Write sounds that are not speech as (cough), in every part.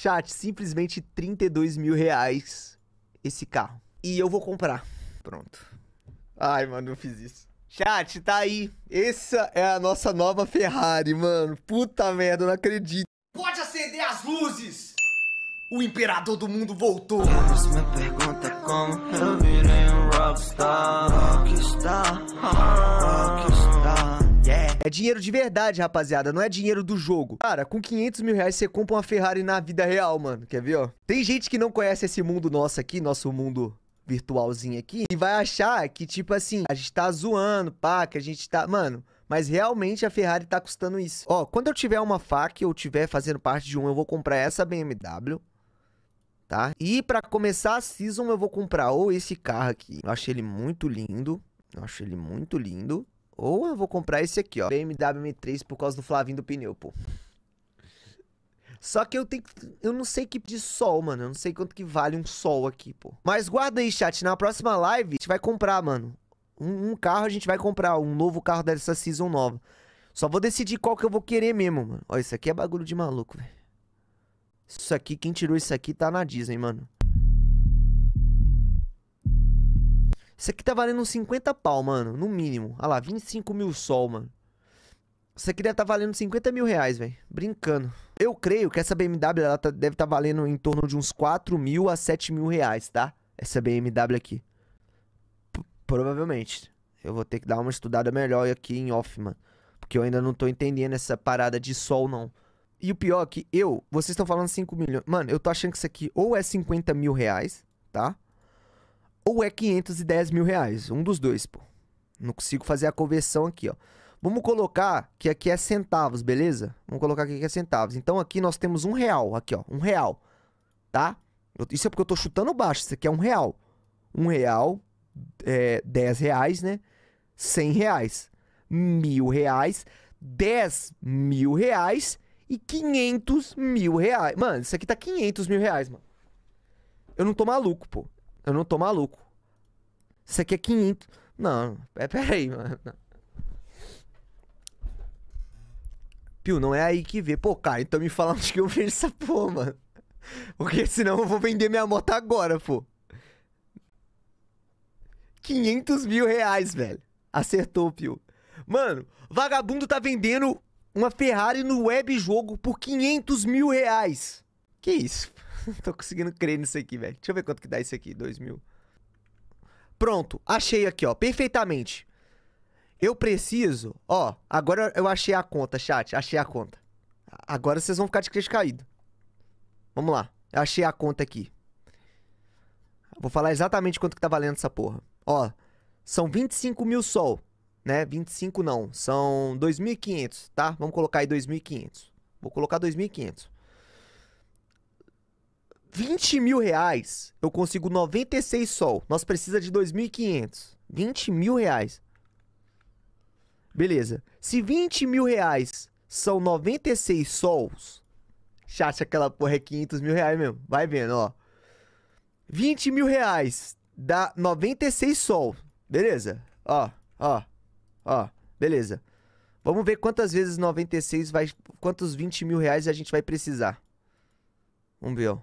Chat, simplesmente 32 mil reais esse carro. E eu vou comprar. Pronto. Ai, mano, eu fiz isso. Chat, tá aí. Essa é a nossa nova Ferrari, mano. Puta merda, eu não acredito. Pode acender as luzes! O imperador do mundo voltou. Mas me pergunta como eu virei um rockstar. Rockstar. Rockstar. É dinheiro de verdade, rapaziada. Não é dinheiro do jogo. Cara, com 500 mil reais você compra uma Ferrari na vida real, mano. Quer ver, ó? Tem gente que não conhece esse mundo nosso aqui, nosso mundo virtualzinho aqui, e vai achar que, tipo assim, a gente tá zoando, pá, que a gente tá... Mano... Mas realmente a Ferrari tá custando isso. Ó, quando eu tiver uma fac ou tiver fazendo parte de um, eu vou comprar essa BMW tá? E para começar a season eu vou comprar ou esse carro aqui. Eu achei ele muito lindo. Eu achei ele muito lindo. Ou eu vou comprar esse aqui, ó. BMW M3 por causa do Flavinho do pneu, pô. Só que eu tenho Eu não sei que tipo de sol, mano. Eu não sei quanto que vale um sol aqui, pô. Mas guarda aí, chat. Na próxima live, a gente vai comprar, mano. Um, um carro a gente vai comprar. Um novo carro dessa season nova. Só vou decidir qual que eu vou querer mesmo, mano. Ó, isso aqui é bagulho de maluco, velho. Isso aqui, quem tirou isso aqui tá na Disney, mano. Isso aqui tá valendo uns 50 pau, mano. No mínimo. Ah lá, 25 mil sol, mano. Isso aqui deve tá valendo 50 mil reais, velho. Brincando. Eu creio que essa BMW ela tá, deve tá valendo em torno de uns 4 mil a 7 mil reais, tá? Essa BMW aqui. P provavelmente. Eu vou ter que dar uma estudada melhor aqui em off, mano. Porque eu ainda não tô entendendo essa parada de sol, não. E o pior é que eu, vocês estão falando 5 milhões. Mano, eu tô achando que isso aqui ou é 50 mil reais, tá? Ou é 510 mil reais. Um dos dois, pô. Não consigo fazer a conversão aqui, ó. Vamos colocar que aqui é centavos, beleza? Vamos colocar aqui que é centavos. Então aqui nós temos um real, aqui ó, um real, tá? Isso é porque eu tô chutando baixo, isso aqui é um real. Um real, é, dez reais, né? Cem reais, mil reais, dez mil reais e quinhentos mil reais. Mano, isso aqui tá quinhentos mil reais, mano. Eu não tô maluco, pô. Eu não tô maluco. Isso aqui é 500. Não, é, peraí, mano. Pio, não é aí que vê. Pô, cara, então me fala onde que eu vejo essa porra, mano. Porque senão eu vou vender minha moto agora, pô. 500 mil reais, velho. Acertou, Pio. Mano, vagabundo tá vendendo uma Ferrari no webjogo por 500 mil reais. Que isso? (laughs) tô conseguindo crer nisso aqui, velho. Deixa eu ver quanto que dá isso aqui, 2 mil. Pronto, achei aqui, ó, perfeitamente. Eu preciso, ó, agora eu achei a conta, chat, achei a conta. Agora vocês vão ficar de queixo caído. Vamos lá, eu achei a conta aqui. Vou falar exatamente quanto que tá valendo essa porra. Ó, são 25 mil sol, né? 25 não, são 2.500, tá? Vamos colocar aí 2.500. Vou colocar 2.500. 20 mil reais, eu consigo 96 sol. Nós precisa de 2.500. 20 mil reais. Beleza. Se 20 mil reais são 96 sols, chacha aquela porra é 500 mil reais mesmo. Vai vendo, ó. 20 mil reais dá 96 sol. Beleza? Ó, ó, ó. Beleza. Vamos ver quantas vezes 96 vai... Quantos 20 mil reais a gente vai precisar. Vamos ver, ó.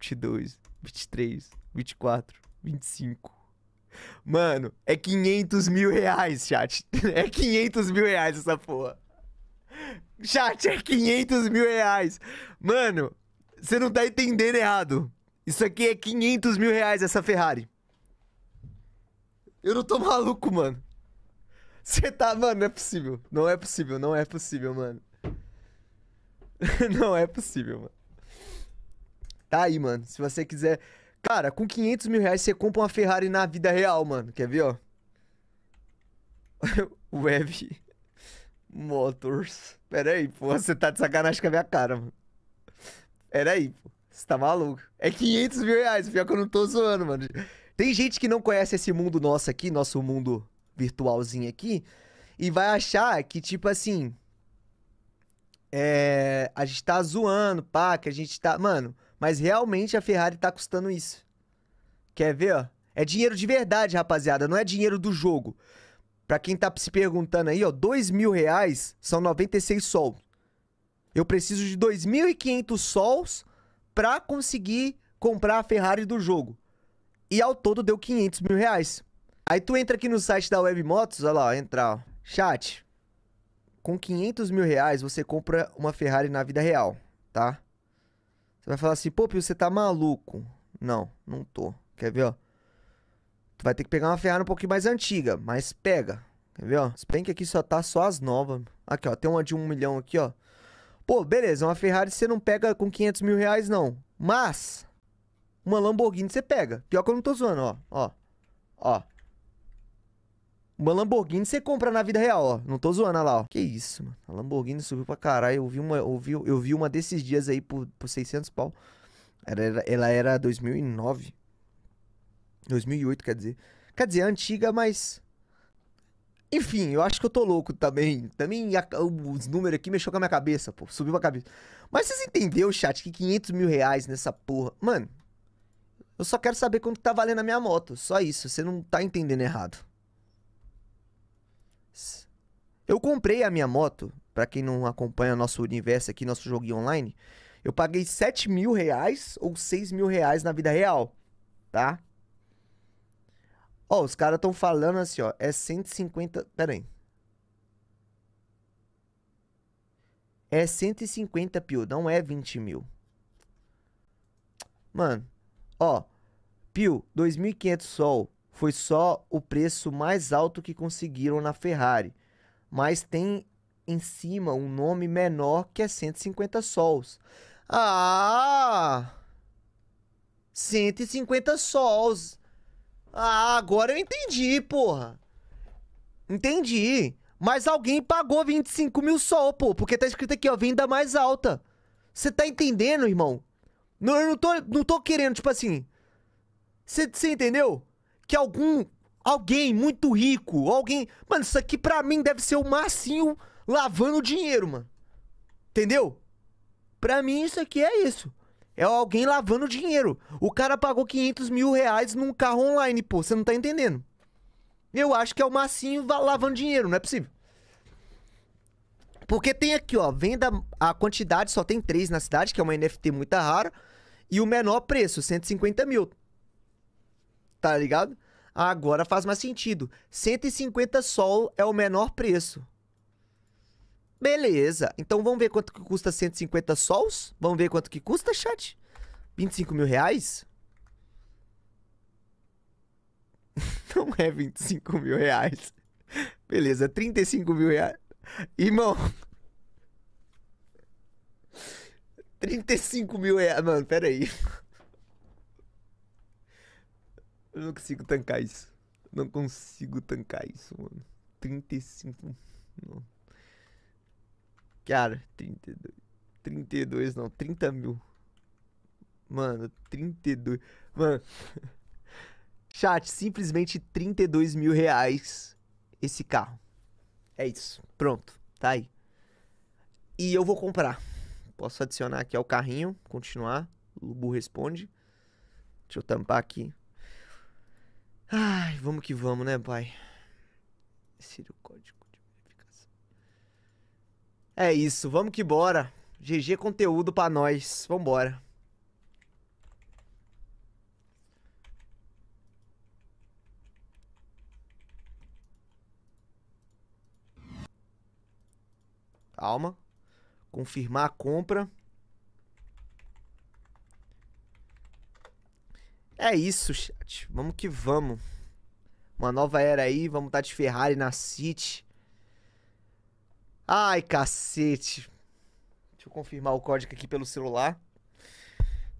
22, 23, 24, 25. Mano, é 500 mil reais, chat. (laughs) É 500 mil reais essa porra. Chat, é 500 mil reais. Mano, você não tá entendendo errado. Isso aqui é 500 mil reais essa Ferrari. Eu não tô maluco, mano. Você tá, mano, não é possível. Não é possível, não é possível, mano. (laughs) não é possível, mano. Tá aí, mano. Se você quiser. Cara, com 500 mil reais você compra uma Ferrari na vida real, mano. Quer ver, ó? Web (laughs) Motors. Pera aí, pô. Você tá de sacanagem com a minha cara, mano. Pera aí, pô. Você tá maluco. É 500 mil reais. Pior que eu não tô zoando, mano. Tem gente que não conhece esse mundo nosso aqui, nosso mundo virtualzinho aqui, e vai achar que, tipo assim. É. A gente tá zoando, pá, que a gente tá. Mano. Mas realmente a Ferrari tá custando isso. Quer ver, ó? É dinheiro de verdade, rapaziada, não é dinheiro do jogo. Pra quem tá se perguntando aí, ó, dois mil reais são 96 sols. Eu preciso de 2.500 sols pra conseguir comprar a Ferrari do jogo. E ao todo deu 500 mil reais. Aí tu entra aqui no site da Webmotos, olha lá, entra, ó. Chat, com 500 mil reais você compra uma Ferrari na vida real, tá? vai falar assim, pô, Pio, você tá maluco. Não, não tô. Quer ver, ó? Tu vai ter que pegar uma Ferrari um pouquinho mais antiga, mas pega. Quer ver, ó? Se bem que aqui só tá só as novas. Aqui, ó, tem uma de um milhão aqui, ó. Pô, beleza, uma Ferrari você não pega com 500 mil reais, não. Mas, uma Lamborghini você pega. Pior que eu não tô zoando, ó. Ó, ó. Uma Lamborghini você compra na vida real, ó. Não tô zoando, olha lá, ó. Que isso, mano. A Lamborghini subiu pra caralho. Eu vi uma, eu vi, eu vi uma desses dias aí por, por 600 pau. Ela era, ela era 2009. 2008, quer dizer. Quer dizer, antiga, mas... Enfim, eu acho que eu tô louco também. Também a, os números aqui mexeu com a minha cabeça, pô. Subiu pra cabeça. Mas vocês entenderam, chat, que 500 mil reais nessa porra... Mano, eu só quero saber quanto tá valendo a minha moto. Só isso. Você não tá entendendo errado. Eu comprei a minha moto, para quem não acompanha nosso universo aqui, nosso joguinho online. Eu paguei 7 mil reais ou 6 mil reais na vida real, tá? Ó, os caras estão falando assim, ó. É 150. Pera aí. É 150 Pio, não é 20 mil. Mano, ó. Pio, 2.500 sol foi só o preço mais alto que conseguiram na Ferrari, mas tem em cima um nome menor que é 150 sols. Ah! 150 sols. Ah, agora eu entendi, porra. Entendi. Mas alguém pagou 25 mil sol, pô. Porque tá escrito aqui, ó, venda mais alta. Você tá entendendo, irmão? Não, eu não tô, não tô querendo, tipo assim. Você entendeu? que algum alguém muito rico, alguém, mano, isso aqui para mim deve ser o massinho lavando dinheiro, mano. Entendeu? Pra mim isso aqui é isso. É alguém lavando dinheiro. O cara pagou 500 mil reais num carro online, pô. Você não tá entendendo. Eu acho que é o Massinho lavando dinheiro, não é possível. Porque tem aqui, ó, venda. A quantidade só tem três na cidade, que é uma NFT muito rara. E o menor preço, 150 mil tá ligado? Agora faz mais sentido. 150 sol é o menor preço. Beleza. Então vamos ver quanto que custa 150 sols? Vamos ver quanto que custa, chat? 25 mil reais? (laughs) Não é 25 mil reais. Beleza, 35 mil reais. Irmão. 35 mil reais. Mano, peraí. Eu não consigo tancar isso. Não consigo tancar isso, mano. 35. Não. Cara, 32. 32 não, 30 mil. Mano, 32. Mano. (laughs) Chat, simplesmente 32 mil reais esse carro. É isso. Pronto. Tá aí. E eu vou comprar. Posso adicionar aqui ao carrinho. Continuar. O Lubu responde. Deixa eu tampar aqui. Ai, vamos que vamos, né, pai? Insira o código de verificação. É isso, vamos que bora. GG conteúdo pra nós. Vambora. Calma. Confirmar a compra. É isso, chat. Vamos que vamos. Uma nova era aí, vamos estar tá de Ferrari na City. Ai, cacete. Deixa eu confirmar o código aqui pelo celular.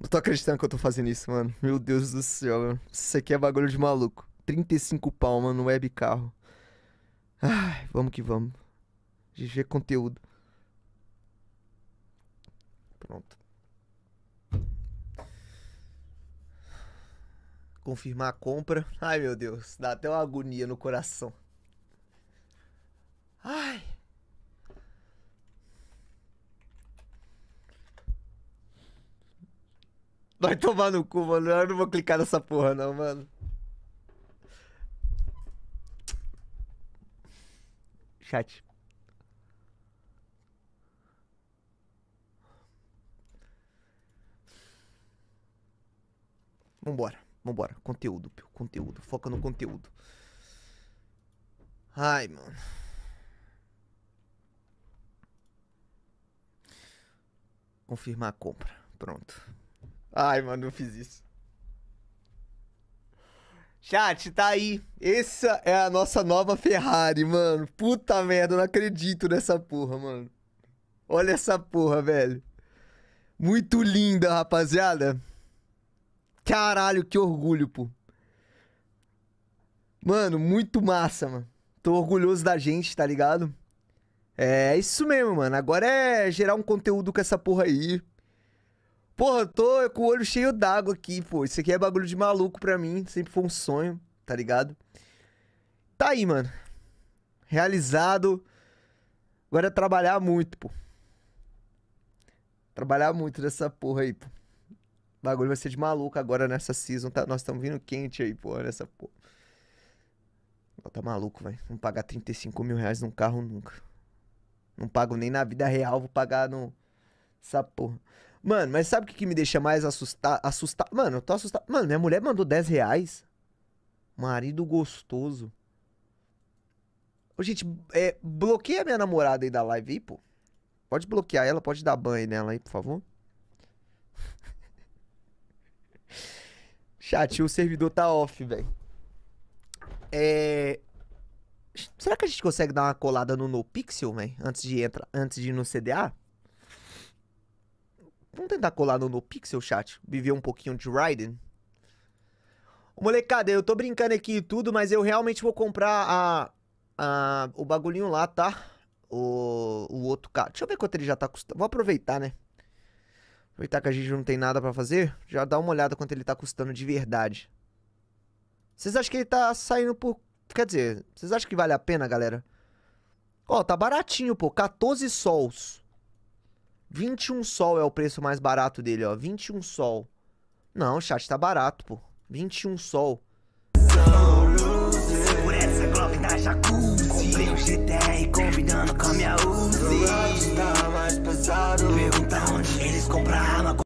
Não tô acreditando que eu tô fazendo isso, mano. Meu Deus do céu, mano. Isso aqui é bagulho de maluco. 35 pau, mano, no web carro. Ai, vamos que vamos. GG conteúdo. Pronto. confirmar a compra. Ai, meu Deus, dá até uma agonia no coração. Ai. Vai tomar no cu, mano. Eu não vou clicar nessa porra, não, mano. Chat. Vambora. Vambora, conteúdo, conteúdo, foca no conteúdo. Ai, mano. Confirmar a compra. Pronto. Ai, mano, eu fiz isso. Chat, tá aí. Essa é a nossa nova Ferrari, mano. Puta merda, eu não acredito nessa porra, mano. Olha essa porra, velho. Muito linda, rapaziada. Caralho, que orgulho, pô. Mano, muito massa, mano. Tô orgulhoso da gente, tá ligado? É, é isso mesmo, mano. Agora é gerar um conteúdo com essa porra aí. Porra, eu tô com o olho cheio d'água aqui, pô. Isso aqui é bagulho de maluco pra mim. Sempre foi um sonho, tá ligado? Tá aí, mano. Realizado. Agora é trabalhar muito, pô. Trabalhar muito nessa porra aí, pô bagulho vai ser de maluco agora nessa season. Tá, nós estamos vindo quente aí, porra, nessa porra. Não, tá maluco, velho. Não pagar 35 mil reais num carro nunca. Não pago nem na vida real, vou pagar no. Essa porra. Mano, mas sabe o que, que me deixa mais assustado? Assusta... Mano, eu tô assustado. Mano, minha mulher mandou 10 reais. Marido gostoso. Ô, gente, é, bloqueia minha namorada aí da live aí, pô. Pode bloquear ela, pode dar banho nela aí, por favor. Chat, o servidor tá off, velho. É... Será que a gente consegue dar uma colada no NoPixel, velho? Antes de entrar, antes de ir no CDA? Vamos tentar colar no NoPixel, chat. Viver um pouquinho de Raiden. Molecada, eu tô brincando aqui e tudo, mas eu realmente vou comprar a, a, o bagulhinho lá, tá? O, o outro carro. Deixa eu ver quanto ele já tá custando. Vou aproveitar, né? Aproveitar que a gente não tem nada pra fazer, já dá uma olhada quanto ele tá custando de verdade. Vocês acham que ele tá saindo por... Quer dizer, vocês acham que vale a pena, galera? Ó, tá baratinho, pô. 14 sols. 21 sol é o preço mais barato dele, ó. 21 sol. Não, chat, tá barato, pô. 21 sol. Por essa Glock da tá Jacuzzi Comprei um GTR combinando com a minha Uzi Meu tá mais pesado Pergunta comprar.